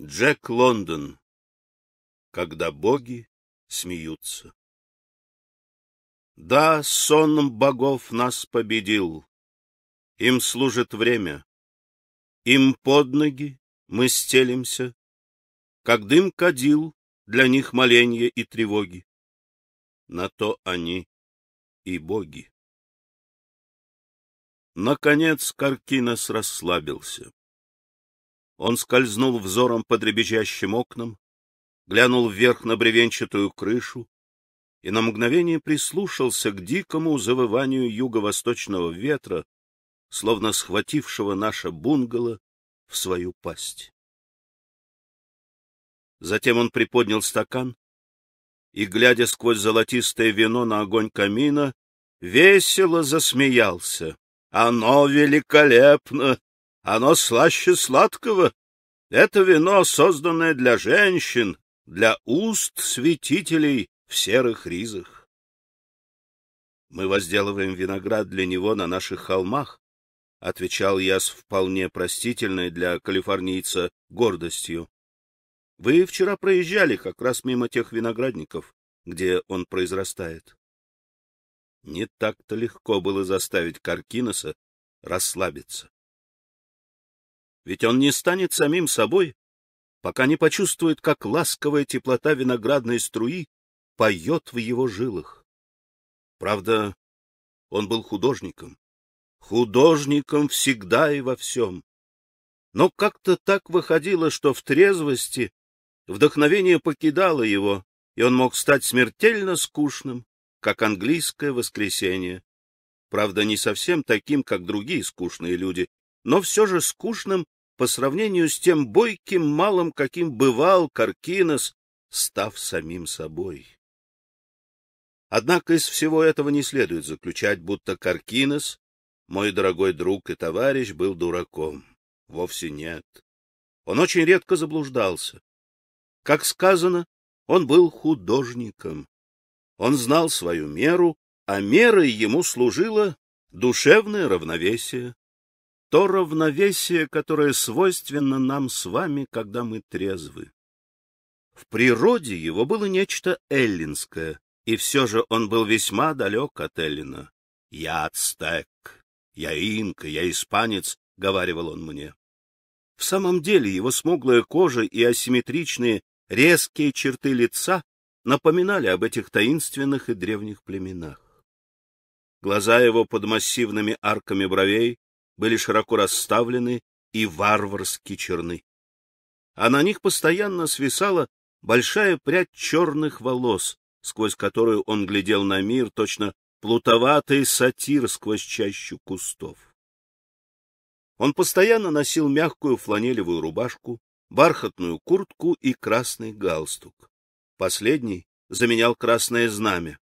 Джек Лондон. Когда боги смеются. Да, сон богов нас победил. Им служит время. Им под ноги мы стелимся, как дым кадил для них моленья и тревоги. На то они и боги. Наконец Каркинос расслабился. Он скользнул взором по дребезжащим окнам, глянул вверх на бревенчатую крышу и на мгновение прислушался к дикому завыванию юго-восточного ветра, словно схватившего наше бунгало в свою пасть. Затем он приподнял стакан и, глядя сквозь золотистое вино на огонь камина, весело засмеялся. — Оно великолепно! Оно слаще сладкого. Это вино, созданное для женщин, для уст святителей в серых ризах. Мы возделываем виноград для него на наших холмах, — отвечал я с вполне простительной для калифорнийца гордостью. — Вы вчера проезжали как раз мимо тех виноградников, где он произрастает. Не так-то легко было заставить Каркиноса расслабиться. Ведь он не станет самим собой, пока не почувствует, как ласковая теплота виноградной струи поет в его жилах. Правда, он был художником. Художником всегда и во всем. Но как-то так выходило, что в трезвости вдохновение покидало его, и он мог стать смертельно скучным, как английское воскресенье. Правда, не совсем таким, как другие скучные люди, но все же скучным по сравнению с тем бойким малым, каким бывал Каркинос, став самим собой. Однако из всего этого не следует заключать, будто Каркинос, мой дорогой друг и товарищ, был дураком. Вовсе нет. Он очень редко заблуждался. Как сказано, он был художником. Он знал свою меру, а мерой ему служило душевное равновесие то равновесие, которое свойственно нам с вами, когда мы трезвы. В природе его было нечто эллинское, и все же он был весьма далек от Эллина. «Я ацтек, я инка, я испанец», — говаривал он мне. В самом деле его смуглая кожа и асимметричные резкие черты лица напоминали об этих таинственных и древних племенах. Глаза его под массивными арками бровей были широко расставлены и варварски черны. А на них постоянно свисала большая прядь черных волос, сквозь которую он глядел на мир, точно плутоватый сатир сквозь чащу кустов. Он постоянно носил мягкую фланелевую рубашку, бархатную куртку и красный галстук. Последний заменял красное знамя.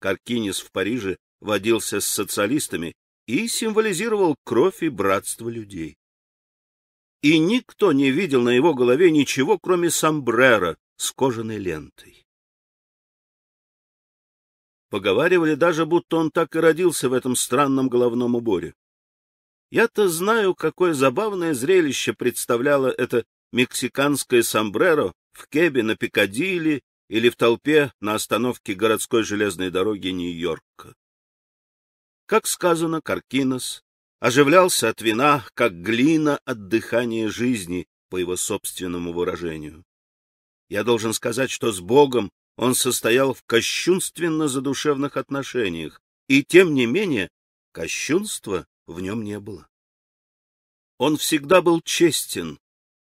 Каркинис в Париже водился с социалистами и символизировал кровь и братство людей. И никто не видел на его голове ничего, кроме сомбрера с кожаной лентой. Поговаривали даже, будто он так и родился в этом странном головном уборе. Я-то знаю, какое забавное зрелище представляло это мексиканское сомбреро в кебе на Пикадилли или в толпе на остановке городской железной дороги Нью-Йорка как сказано, Каркинос оживлялся от вина, как глина от дыхания жизни, по его собственному выражению. Я должен сказать, что с Богом он состоял в кощунственно-задушевных отношениях, и тем не менее кощунства в нем не было. Он всегда был честен,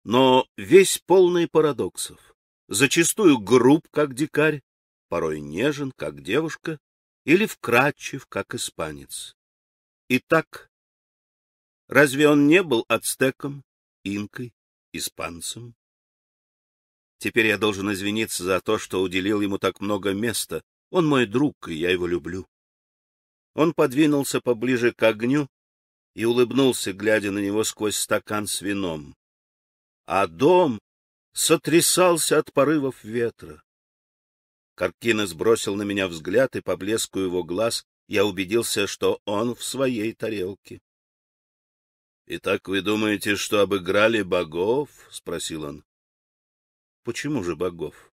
но весь полный парадоксов, зачастую груб, как дикарь, порой нежен, как девушка, или вкрадчив, как испанец. Итак, разве он не был ацтеком, инкой, испанцем? Теперь я должен извиниться за то, что уделил ему так много места. Он мой друг, и я его люблю. Он подвинулся поближе к огню и улыбнулся, глядя на него сквозь стакан с вином. А дом сотрясался от порывов ветра. Каркина сбросил на меня взгляд, и по блеску его глаз я убедился, что он в своей тарелке. — Итак, вы думаете, что обыграли богов? — спросил он. — Почему же богов?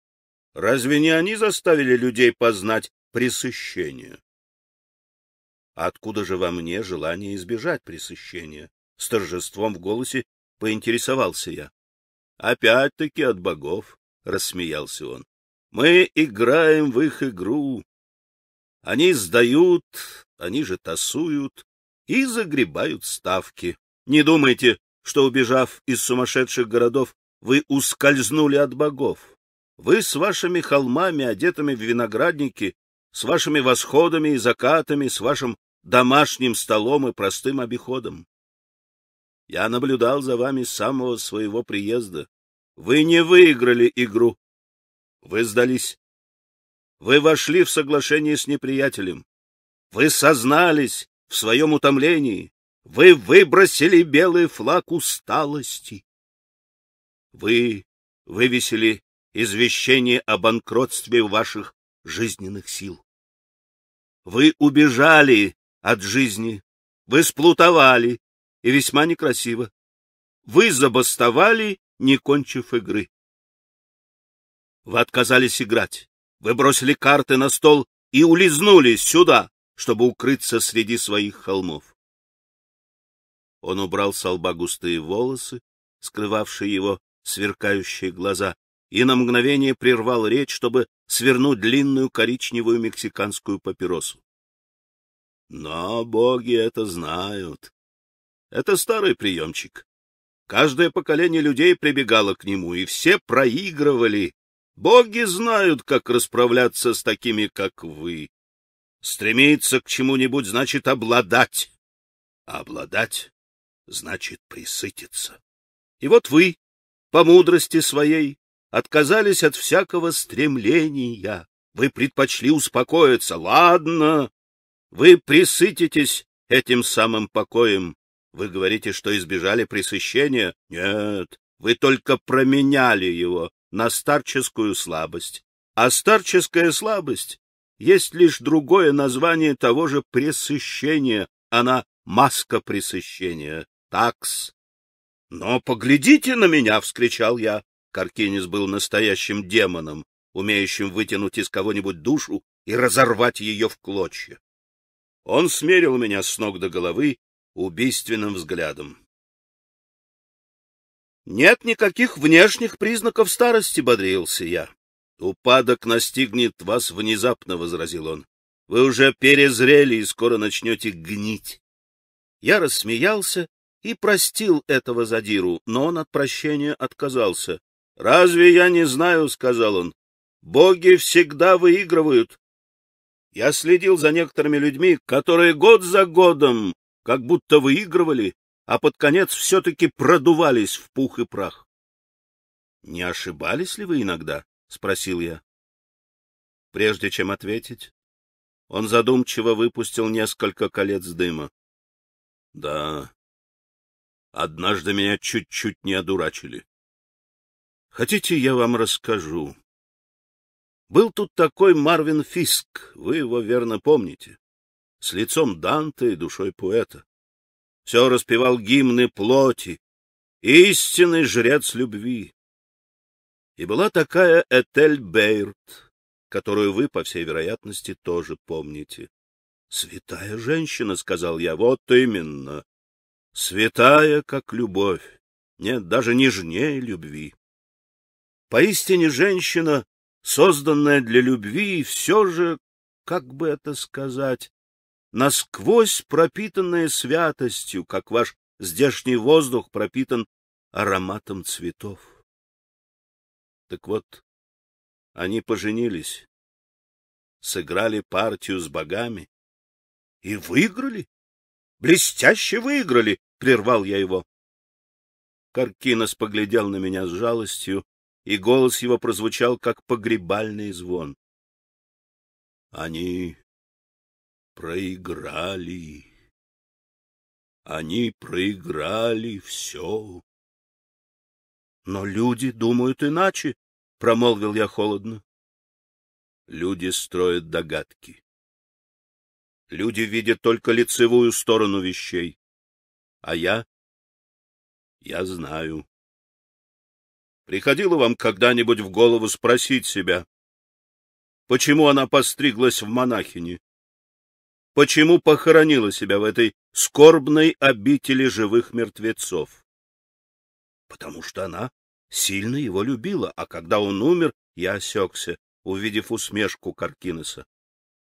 — Разве не они заставили людей познать пресыщение? — а Откуда же во мне желание избежать пресыщения? С торжеством в голосе поинтересовался я. — Опять-таки от богов, — рассмеялся он. Мы играем в их игру. Они сдают, они же тасуют и загребают ставки. Не думайте, что, убежав из сумасшедших городов, вы ускользнули от богов. Вы с вашими холмами, одетыми в виноградники, с вашими восходами и закатами, с вашим домашним столом и простым обиходом. Я наблюдал за вами с самого своего приезда. Вы не выиграли игру, вы сдались. Вы вошли в соглашение с неприятелем. Вы сознались в своем утомлении. Вы выбросили белый флаг усталости. Вы вывесили извещение о банкротстве ваших жизненных сил. Вы убежали от жизни, вы сплутовали, и весьма некрасиво. Вы забастовали, не кончив игры. Вы отказались играть. Вы бросили карты на стол и улизнули сюда, чтобы укрыться среди своих холмов. Он убрал с лба густые волосы, скрывавшие его сверкающие глаза, и на мгновение прервал речь, чтобы свернуть длинную коричневую мексиканскую папиросу. Но боги это знают. Это старый приемчик. Каждое поколение людей прибегало к нему, и все проигрывали, Боги знают, как расправляться с такими, как вы. Стремиться к чему-нибудь значит обладать, а обладать значит присытиться. И вот вы, по мудрости своей, отказались от всякого стремления. Вы предпочли успокоиться. Ладно, вы присытитесь этим самым покоем. Вы говорите, что избежали пресыщения? Нет, вы только променяли его на старческую слабость. А старческая слабость есть лишь другое название того же пресыщения, она маска пресыщения, такс. — Но поглядите на меня! — вскричал я. Каркинис был настоящим демоном, умеющим вытянуть из кого-нибудь душу и разорвать ее в клочья. Он смерил меня с ног до головы убийственным взглядом. Нет никаких внешних признаков старости, бодрился я. Упадок настигнет вас внезапно, возразил он. Вы уже перезрели и скоро начнете гнить. Я рассмеялся и простил этого задиру, но он от прощения отказался. Разве я не знаю, сказал он. Боги всегда выигрывают. Я следил за некоторыми людьми, которые год за годом как будто выигрывали, а под конец все-таки продувались в пух и прах. — Не ошибались ли вы иногда? — спросил я. Прежде чем ответить, он задумчиво выпустил несколько колец дыма. — Да, однажды меня чуть-чуть не одурачили. Хотите, я вам расскажу? Был тут такой Марвин Фиск, вы его верно помните, с лицом Данте и душой поэта все распевал гимны плоти, истинный жрец любви. И была такая Этель Бейрт, которую вы, по всей вероятности, тоже помните. «Святая женщина», — сказал я, — «вот именно. Святая, как любовь. Нет, даже нежнее любви. Поистине женщина, созданная для любви, и все же, как бы это сказать, насквозь пропитанное святостью, как ваш здешний воздух пропитан ароматом цветов. Так вот, они поженились, сыграли партию с богами и выиграли. Блестяще выиграли, прервал я его. Каркинос поглядел на меня с жалостью, и голос его прозвучал как погребальный звон. Они проиграли. Они проиграли все. — Но люди думают иначе, — промолвил я холодно. Люди строят догадки. Люди видят только лицевую сторону вещей. А я? Я знаю. Приходило вам когда-нибудь в голову спросить себя, почему она постриглась в монахини? почему похоронила себя в этой скорбной обители живых мертвецов. Потому что она сильно его любила, а когда он умер, я осекся, увидев усмешку Каркинеса.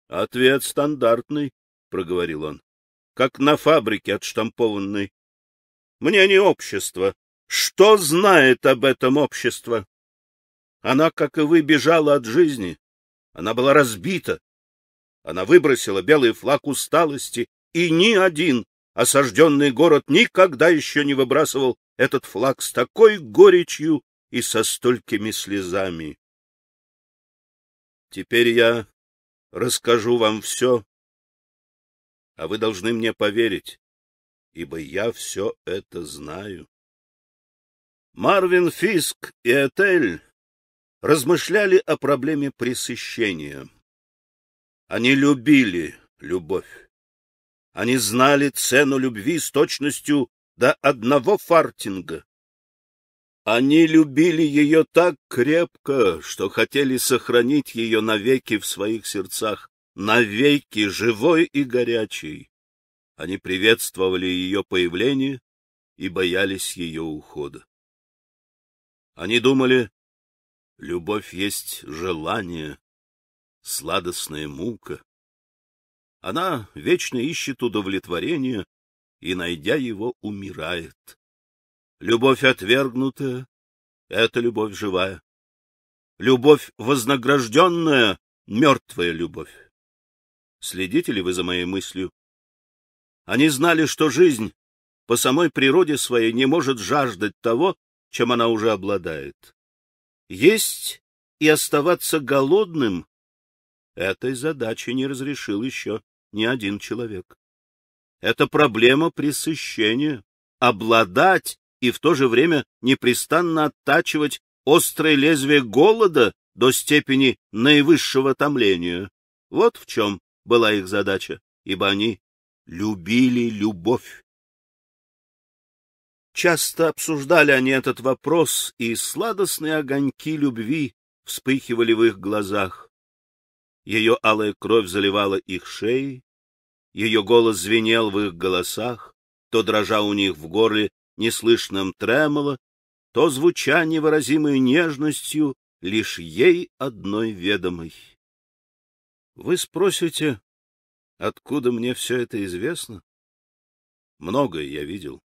— Ответ стандартный, — проговорил он, — как на фабрике отштампованный. — Мнение общества. Что знает об этом общество? Она, как и вы, бежала от жизни. Она была разбита, она выбросила белый флаг усталости, и ни один осажденный город никогда еще не выбрасывал этот флаг с такой горечью и со столькими слезами. Теперь я расскажу вам все, а вы должны мне поверить, ибо я все это знаю. Марвин Фиск и Этель размышляли о проблеме пресыщения. Они любили любовь. Они знали цену любви с точностью до одного фартинга. Они любили ее так крепко, что хотели сохранить ее навеки в своих сердцах, навеки живой и горячей. Они приветствовали ее появление и боялись ее ухода. Они думали, любовь есть желание, сладостная мука. Она вечно ищет удовлетворение и, найдя его, умирает. Любовь отвергнутая — это любовь живая. Любовь вознагражденная — мертвая любовь. Следите ли вы за моей мыслью? Они знали, что жизнь по самой природе своей не может жаждать того, чем она уже обладает. Есть и оставаться голодным Этой задачи не разрешил еще ни один человек. Это проблема пресыщения. Обладать и в то же время непрестанно оттачивать острое лезвие голода до степени наивысшего томления. Вот в чем была их задача, ибо они любили любовь. Часто обсуждали они этот вопрос, и сладостные огоньки любви вспыхивали в их глазах ее алая кровь заливала их шеи, ее голос звенел в их голосах, то дрожа у них в горле неслышным тремоло, то звуча невыразимой нежностью, лишь ей одной ведомой. Вы спросите, откуда мне все это известно? Многое я видел.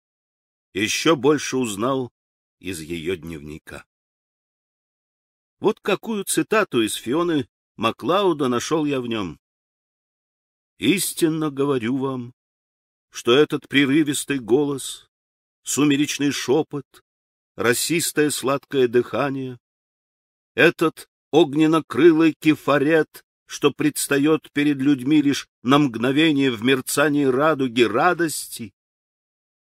Еще больше узнал из ее дневника. Вот какую цитату из Фионы Маклауда нашел я в нем. Истинно говорю вам, что этот прерывистый голос, сумеречный шепот, расистое сладкое дыхание, этот огненно-крылый кефарет, что предстает перед людьми лишь на мгновение в мерцании радуги радости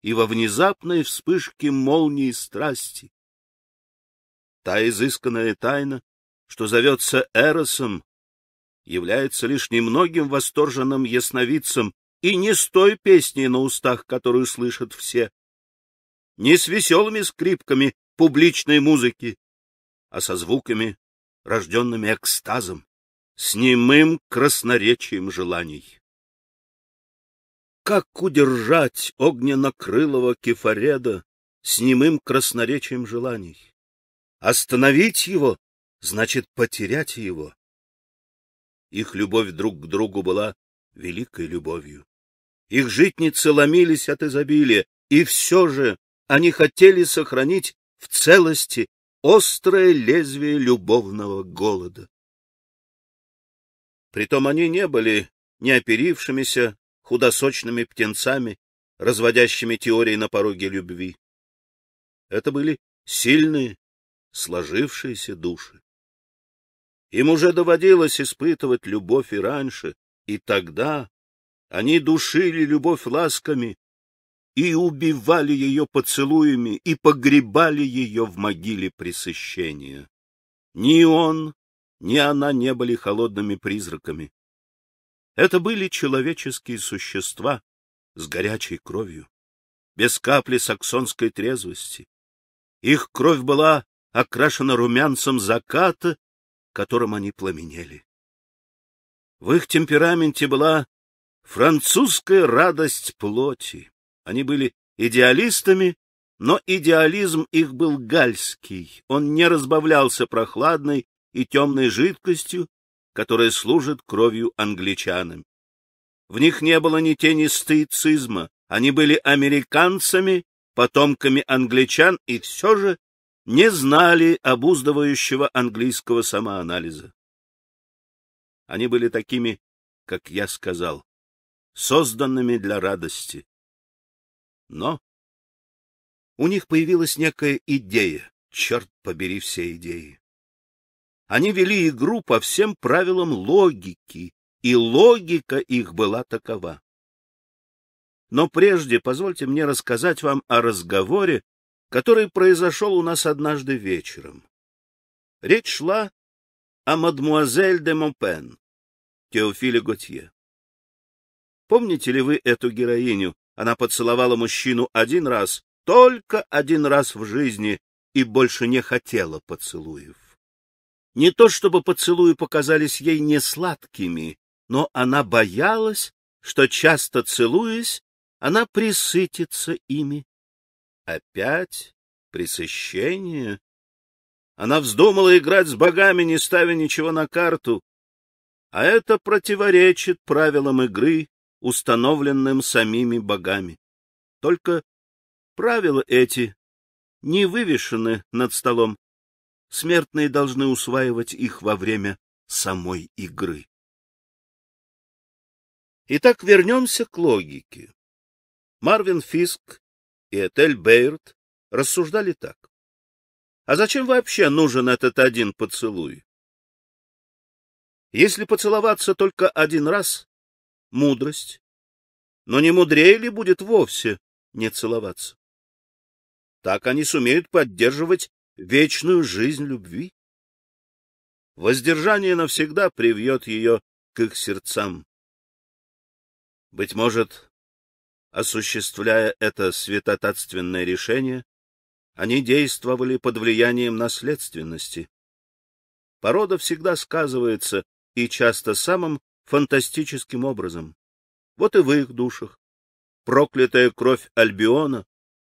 и во внезапной вспышке молнии страсти. Та изысканная тайна, что зовется Эросом, является лишь немногим восторженным ясновидцем и не с той песней на устах, которую слышат все, не с веселыми скрипками публичной музыки, а со звуками, рожденными экстазом, с немым красноречием желаний. Как удержать огненно-крылого кефареда с немым красноречием желаний? Остановить его значит потерять его. Их любовь друг к другу была великой любовью. Их житницы ломились от изобилия, и все же они хотели сохранить в целости острое лезвие любовного голода. Притом они не были неоперившимися худосочными птенцами, разводящими теории на пороге любви. Это были сильные, сложившиеся души. Им уже доводилось испытывать любовь и раньше, и тогда они душили любовь ласками и убивали ее поцелуями и погребали ее в могиле пресыщения. Ни он, ни она не были холодными призраками. Это были человеческие существа с горячей кровью, без капли саксонской трезвости. Их кровь была окрашена румянцем заката которым они пламенели. В их темпераменте была французская радость плоти. Они были идеалистами, но идеализм их был гальский. Он не разбавлялся прохладной и темной жидкостью, которая служит кровью англичанам. В них не было ни тени стоицизма. Они были американцами, потомками англичан и все же не знали обуздывающего английского самоанализа. Они были такими, как я сказал, созданными для радости. Но у них появилась некая идея, черт побери все идеи. Они вели игру по всем правилам логики, и логика их была такова. Но прежде позвольте мне рассказать вам о разговоре, который произошел у нас однажды вечером. Речь шла о мадмуазель де Монпен, Теофиле Готье. Помните ли вы эту героиню? Она поцеловала мужчину один раз, только один раз в жизни, и больше не хотела поцелуев. Не то чтобы поцелуи показались ей не сладкими, но она боялась, что часто целуясь, она присытится ими Опять пресыщение? Она вздумала играть с богами, не ставя ничего на карту. А это противоречит правилам игры, установленным самими богами. Только правила эти не вывешены над столом. Смертные должны усваивать их во время самой игры. Итак, вернемся к логике. Марвин Фиск и Этель Бейрт рассуждали так. А зачем вообще нужен этот один поцелуй? Если поцеловаться только один раз, мудрость, но не мудрее ли будет вовсе не целоваться? Так они сумеют поддерживать вечную жизнь любви. Воздержание навсегда привьет ее к их сердцам. Быть может, Осуществляя это святотатственное решение, они действовали под влиянием наследственности. Порода всегда сказывается и часто самым фантастическим образом. Вот и в их душах. Проклятая кровь Альбиона,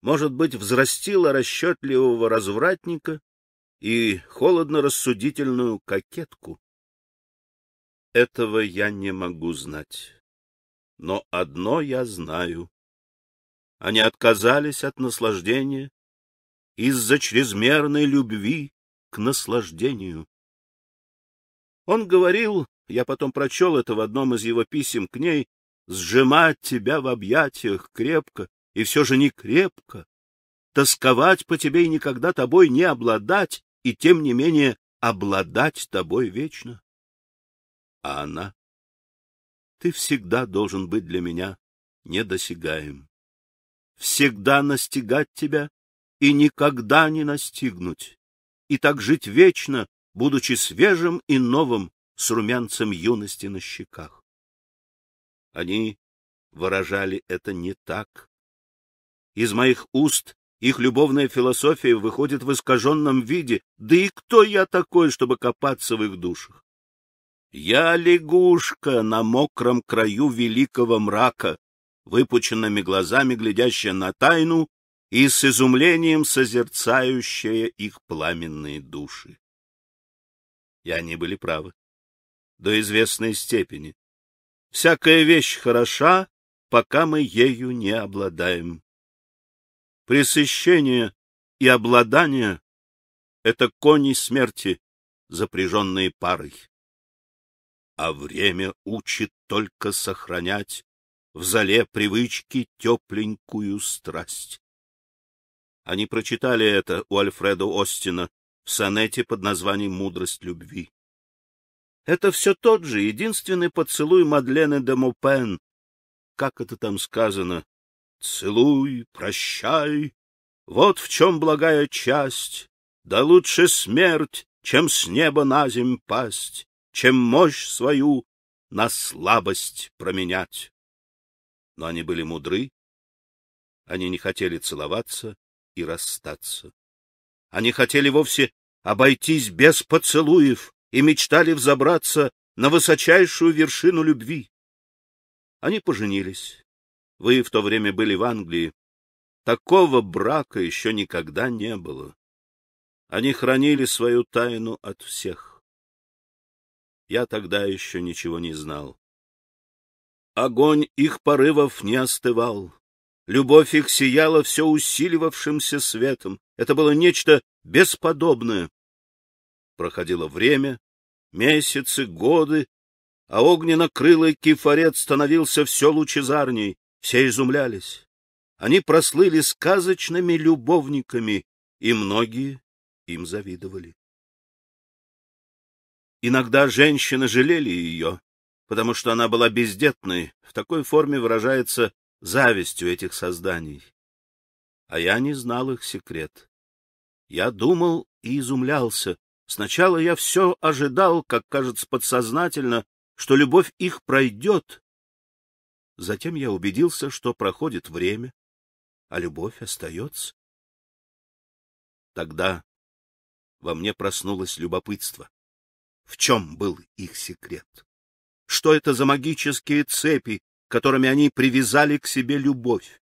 может быть, взрастила расчетливого развратника и холодно-рассудительную кокетку. Этого я не могу знать но одно я знаю. Они отказались от наслаждения из-за чрезмерной любви к наслаждению. Он говорил, я потом прочел это в одном из его писем к ней, сжимать тебя в объятиях крепко и все же не крепко, тосковать по тебе и никогда тобой не обладать, и тем не менее обладать тобой вечно. А она? Ты всегда должен быть для меня недосягаем. Всегда настигать тебя и никогда не настигнуть. И так жить вечно, будучи свежим и новым, с румянцем юности на щеках. Они выражали это не так. Из моих уст их любовная философия выходит в искаженном виде, да и кто я такой, чтобы копаться в их душах? Я лягушка на мокром краю великого мрака, выпученными глазами глядящая на тайну и с изумлением созерцающая их пламенные души. И они были правы. До известной степени. Всякая вещь хороша, пока мы ею не обладаем. Пресыщение и обладание — это кони смерти, запряженные парой а время учит только сохранять в зале привычки тепленькую страсть. Они прочитали это у Альфреда Остина в сонете под названием «Мудрость любви». Это все тот же единственный поцелуй Мадлены де Мопен. Как это там сказано? «Целуй, прощай, вот в чем благая часть, да лучше смерть, чем с неба на земь пасть» чем мощь свою на слабость променять. Но они были мудры, они не хотели целоваться и расстаться. Они хотели вовсе обойтись без поцелуев и мечтали взобраться на высочайшую вершину любви. Они поженились. Вы в то время были в Англии. Такого брака еще никогда не было. Они хранили свою тайну от всех я тогда еще ничего не знал. Огонь их порывов не остывал. Любовь их сияла все усиливавшимся светом. Это было нечто бесподобное. Проходило время, месяцы, годы, а огненно-крылый кефарет становился все лучезарней. Все изумлялись. Они прослыли сказочными любовниками, и многие им завидовали. Иногда женщины жалели ее, потому что она была бездетной, в такой форме выражается завистью этих созданий. А я не знал их секрет. Я думал и изумлялся. Сначала я все ожидал, как кажется подсознательно, что любовь их пройдет. Затем я убедился, что проходит время, а любовь остается. Тогда во мне проснулось любопытство в чем был их секрет. Что это за магические цепи, которыми они привязали к себе любовь?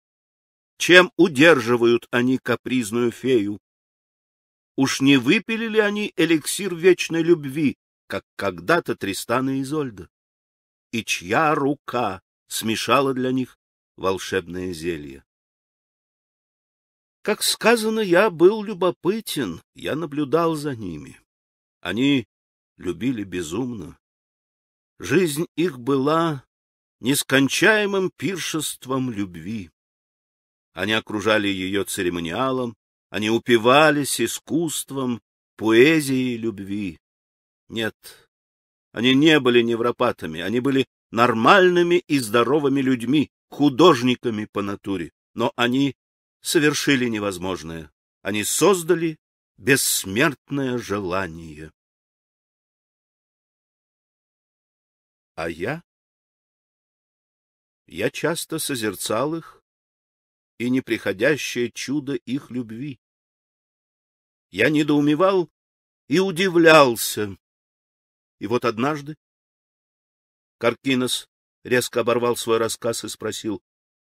Чем удерживают они капризную фею? Уж не выпили ли они эликсир вечной любви, как когда-то Тристан и Изольда? И чья рука смешала для них волшебное зелье? Как сказано, я был любопытен, я наблюдал за ними. Они любили безумно. Жизнь их была нескончаемым пиршеством любви. Они окружали ее церемониалом, они упивались искусством, поэзией любви. Нет, они не были невропатами, они были нормальными и здоровыми людьми, художниками по натуре. Но они совершили невозможное. Они создали бессмертное желание. А я? Я часто созерцал их и неприходящее чудо их любви. Я недоумевал и удивлялся. И вот однажды Каркинос резко оборвал свой рассказ и спросил,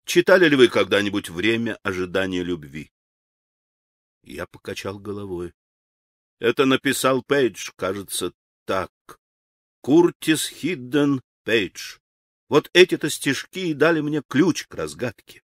«Читали ли вы когда-нибудь время ожидания любви?» Я покачал головой. Это написал Пейдж, кажется, так. Куртис Хидден Пейдж. Вот эти-то стишки и дали мне ключ к разгадке.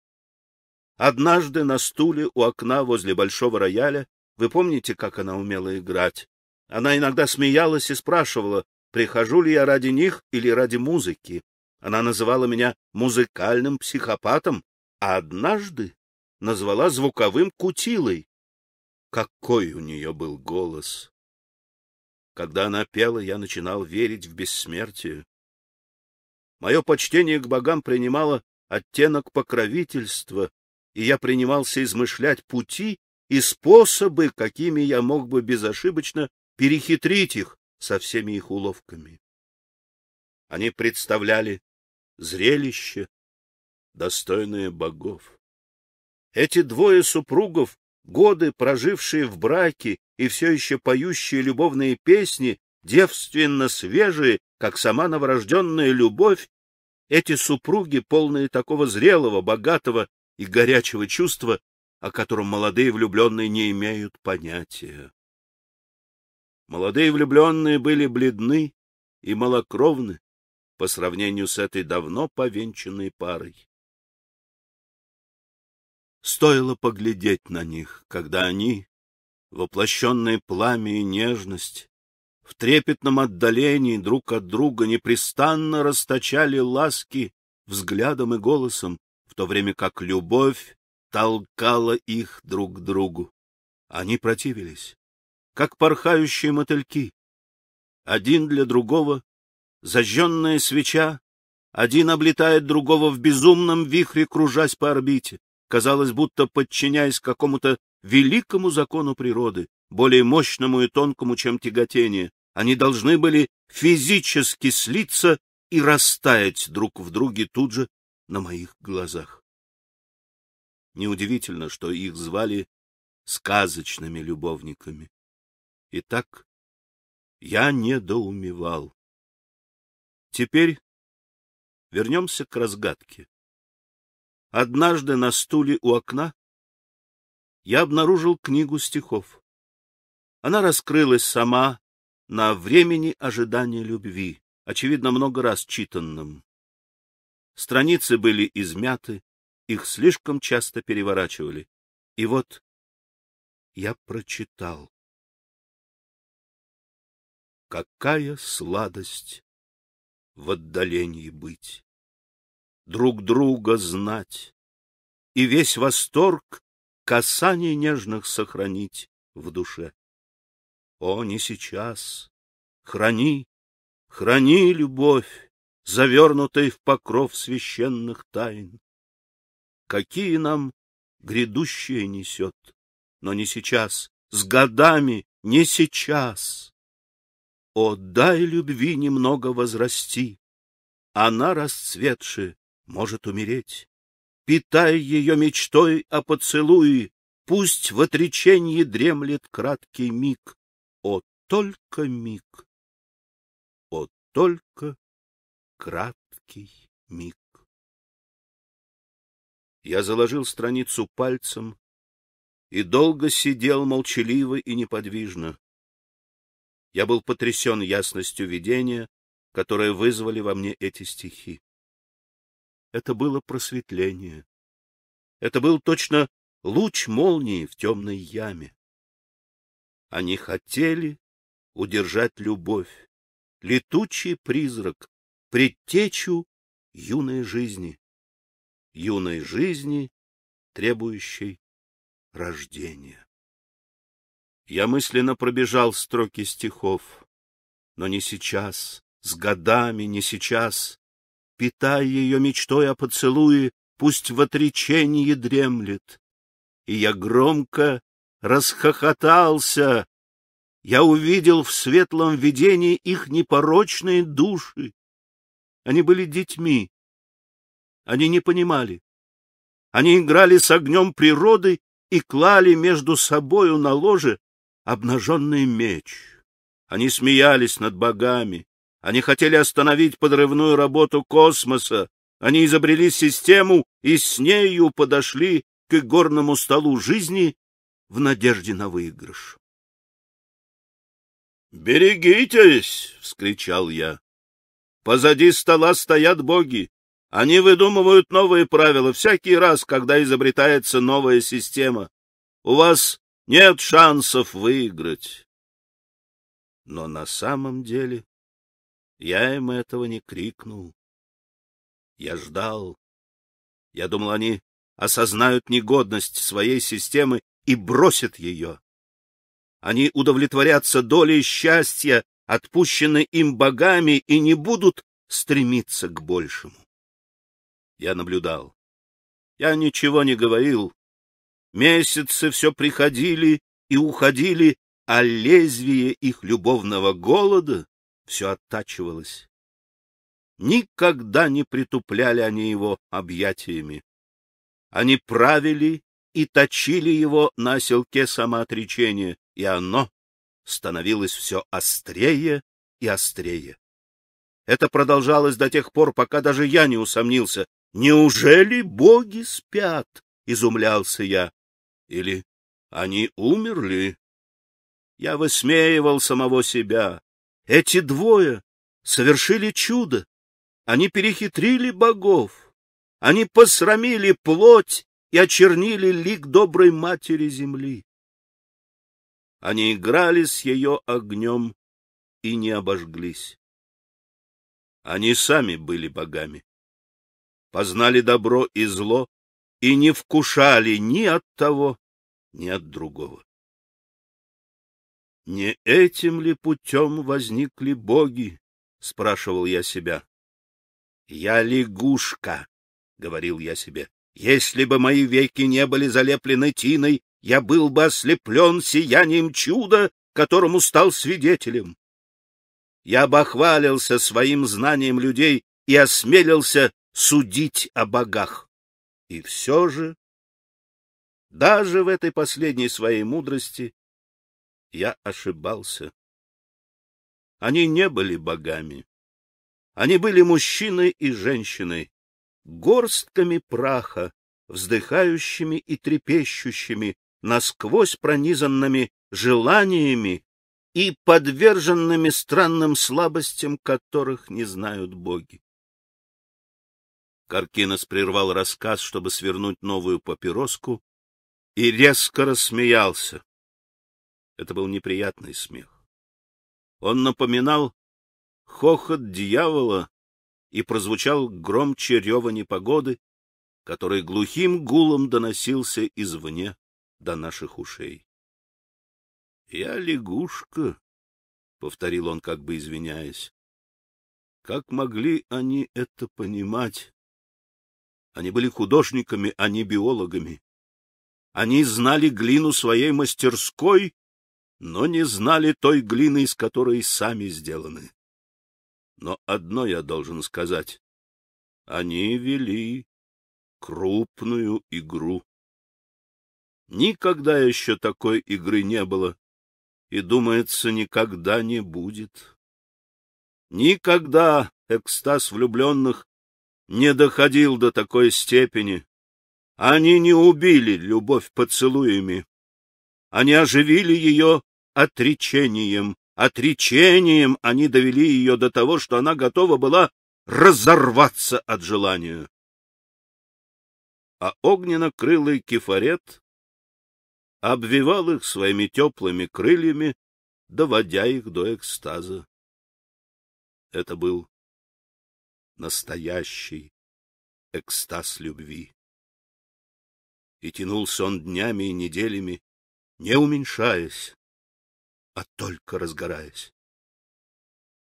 Однажды на стуле у окна возле большого рояля, вы помните, как она умела играть? Она иногда смеялась и спрашивала, прихожу ли я ради них или ради музыки. Она называла меня музыкальным психопатом, а однажды назвала звуковым кутилой. Какой у нее был голос! Когда она пела, я начинал верить в бессмертие. Мое почтение к богам принимало оттенок покровительства, и я принимался измышлять пути и способы, какими я мог бы безошибочно перехитрить их со всеми их уловками. Они представляли зрелище, достойное богов. Эти двое супругов, годы прожившие в браке и все еще поющие любовные песни, девственно свежие, как сама новорожденная любовь, эти супруги, полные такого зрелого, богатого и горячего чувства, о котором молодые влюбленные не имеют понятия. Молодые влюбленные были бледны и малокровны по сравнению с этой давно повенчанной парой. Стоило поглядеть на них, когда они, воплощенные пламя и нежность, в трепетном отдалении друг от друга непрестанно расточали ласки взглядом и голосом, в то время как любовь толкала их друг к другу. Они противились, как порхающие мотыльки. Один для другого, зажженная свеча, один облетает другого в безумном вихре, кружась по орбите, казалось, будто подчиняясь какому-то великому закону природы, более мощному и тонкому, чем тяготение. Они должны были физически слиться и растаять друг в друге тут же на моих глазах. Неудивительно, что их звали сказочными любовниками. Итак, я недоумевал. Теперь вернемся к разгадке. Однажды на стуле у окна я обнаружил книгу стихов. Она раскрылась сама на времени ожидания любви, очевидно, много раз читанном. Страницы были измяты, их слишком часто переворачивали. И вот я прочитал. Какая сладость в отдалении быть, друг друга знать, и весь восторг касаний нежных сохранить в душе. О, не сейчас! Храни, храни любовь, завернутой в покров священных тайн. Какие нам грядущее несет, но не сейчас, с годами не сейчас. О, дай любви немного возрасти, она расцветши может умереть. Питай ее мечтой о поцелуе, Пусть в отречении дремлет краткий миг. О, только миг! О, только краткий миг! Я заложил страницу пальцем и долго сидел молчаливо и неподвижно. Я был потрясен ясностью видения, которое вызвали во мне эти стихи. Это было просветление. Это был точно луч молнии в темной яме. Они хотели удержать любовь, летучий призрак, предтечу юной жизни, юной жизни, требующей рождения. Я мысленно пробежал строки стихов, но не сейчас, с годами не сейчас питая ее мечтой о поцелуе, пусть в отречении дремлет. И я громко расхохотался. Я увидел в светлом видении их непорочные души. Они были детьми. Они не понимали. Они играли с огнем природы и клали между собою на ложе обнаженный меч. Они смеялись над богами, они хотели остановить подрывную работу космоса. Они изобрели систему и с нею подошли к горному столу жизни в надежде на выигрыш. «Берегитесь!» — вскричал я. «Позади стола стоят боги. Они выдумывают новые правила всякий раз, когда изобретается новая система. У вас нет шансов выиграть». Но на самом деле я им этого не крикнул. Я ждал. Я думал, они осознают негодность своей системы и бросят ее. Они удовлетворятся долей счастья, отпущенной им богами, и не будут стремиться к большему. Я наблюдал. Я ничего не говорил. Месяцы все приходили и уходили, а лезвие их любовного голода все оттачивалось. Никогда не притупляли они его объятиями. Они правили и точили его на селке самоотречения, и оно становилось все острее и острее. Это продолжалось до тех пор, пока даже я не усомнился. «Неужели боги спят?» — изумлялся я. Или «Они умерли?» Я высмеивал самого себя. Эти двое совершили чудо. Они перехитрили богов. Они посрамили плоть и очернили лик доброй матери земли. Они играли с ее огнем и не обожглись. Они сами были богами. Познали добро и зло и не вкушали ни от того, ни от другого. Не этим ли путем возникли боги? — спрашивал я себя. — Я лягушка, — говорил я себе. — Если бы мои веки не были залеплены тиной, я был бы ослеплен сиянием чуда, которому стал свидетелем. Я обохвалился своим знанием людей и осмелился судить о богах. И все же, даже в этой последней своей мудрости, я ошибался. Они не были богами. Они были мужчиной и женщиной, горстками праха, вздыхающими и трепещущими, насквозь пронизанными желаниями и подверженными странным слабостям, которых не знают боги. Каркинос прервал рассказ, чтобы свернуть новую папироску, и резко рассмеялся. Это был неприятный смех. Он напоминал хохот дьявола и прозвучал громче рева непогоды, который глухим гулом доносился извне до наших ушей. — Я лягушка, — повторил он, как бы извиняясь. Как могли они это понимать? Они были художниками, а не биологами. Они знали глину своей мастерской но не знали той глины, из которой сами сделаны. Но одно я должен сказать. Они вели крупную игру. Никогда еще такой игры не было, и, думается, никогда не будет. Никогда экстаз влюбленных не доходил до такой степени. Они не убили любовь поцелуями. Они оживили ее отречением, отречением они довели ее до того, что она готова была разорваться от желания. А огненно-крылый кефарет обвивал их своими теплыми крыльями, доводя их до экстаза. Это был настоящий экстаз любви. И тянулся он днями и неделями, не уменьшаясь, а только разгораясь.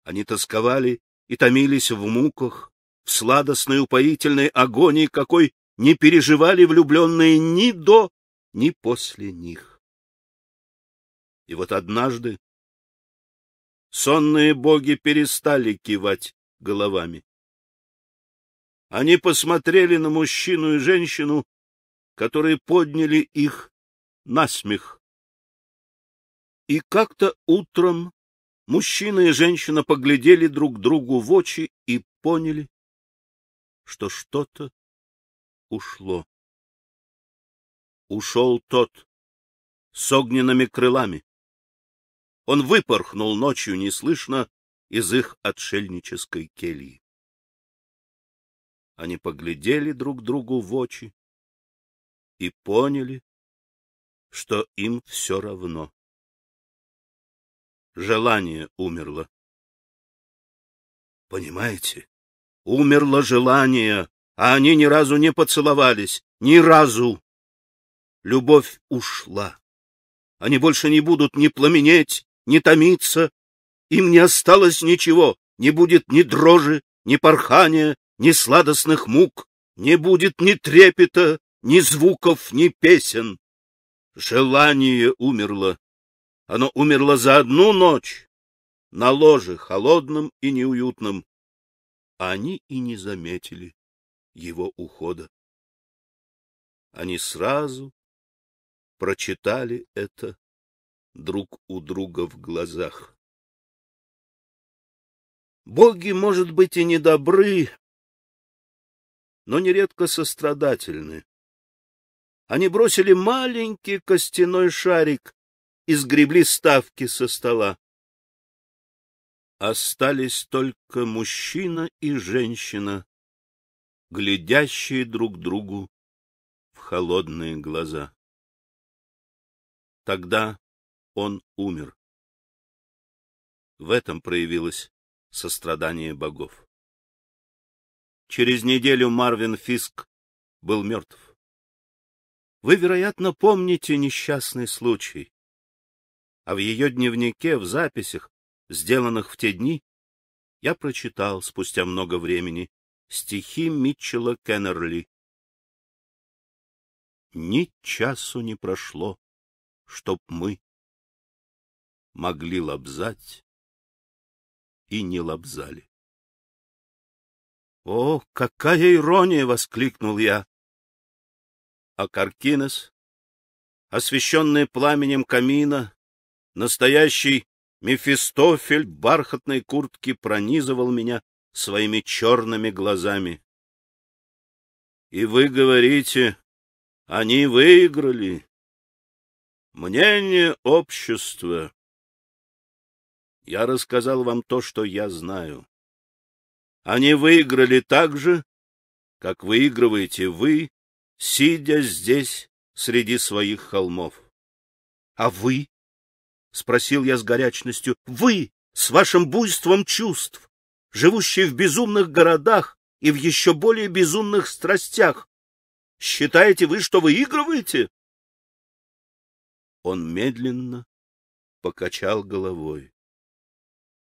Они тосковали и томились в муках, в сладостной упоительной агонии, какой не переживали влюбленные ни до, ни после них. И вот однажды сонные боги перестали кивать головами. Они посмотрели на мужчину и женщину, которые подняли их на смех. И как-то утром мужчина и женщина поглядели друг другу в очи и поняли, что что-то ушло. Ушел тот с огненными крылами. Он выпорхнул ночью неслышно из их отшельнической кельи. Они поглядели друг другу в очи и поняли, что им все равно желание умерло. Понимаете? Умерло желание, а они ни разу не поцеловались. Ни разу. Любовь ушла. Они больше не будут ни пламенеть, ни томиться. Им не осталось ничего. Не будет ни дрожи, ни порхания, ни сладостных мук. Не будет ни трепета, ни звуков, ни песен. Желание умерло. Оно умерло за одну ночь на ложе холодном и неуютном. Они и не заметили его ухода. Они сразу прочитали это друг у друга в глазах. Боги, может быть, и не добры, но нередко сострадательны. Они бросили маленький костяной шарик изгребли ставки со стола. Остались только мужчина и женщина, глядящие друг другу в холодные глаза. Тогда он умер. В этом проявилось сострадание богов. Через неделю Марвин Фиск был мертв. Вы, вероятно, помните несчастный случай а в ее дневнике, в записях, сделанных в те дни, я прочитал спустя много времени стихи Митчелла Кеннерли. Ни часу не прошло, чтоб мы могли лобзать и не лобзали. «О, какая ирония!» — воскликнул я. А Каркинес, освещенный пламенем камина, Настоящий Мефистофель бархатной куртки пронизывал меня своими черными глазами. — И вы говорите, они выиграли. Мнение общества. Я рассказал вам то, что я знаю. Они выиграли так же, как выигрываете вы, сидя здесь среди своих холмов. — А вы? — спросил я с горячностью. — Вы, с вашим буйством чувств, живущие в безумных городах и в еще более безумных страстях, считаете вы, что выигрываете? Он медленно покачал головой.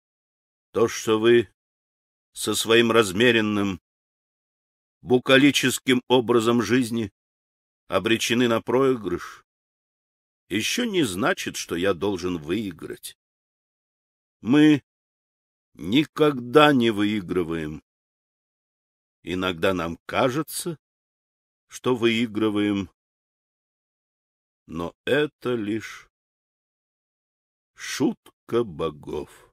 — То, что вы со своим размеренным, букалическим образом жизни обречены на проигрыш, еще не значит, что я должен выиграть. Мы никогда не выигрываем. Иногда нам кажется, что выигрываем, но это лишь шутка богов.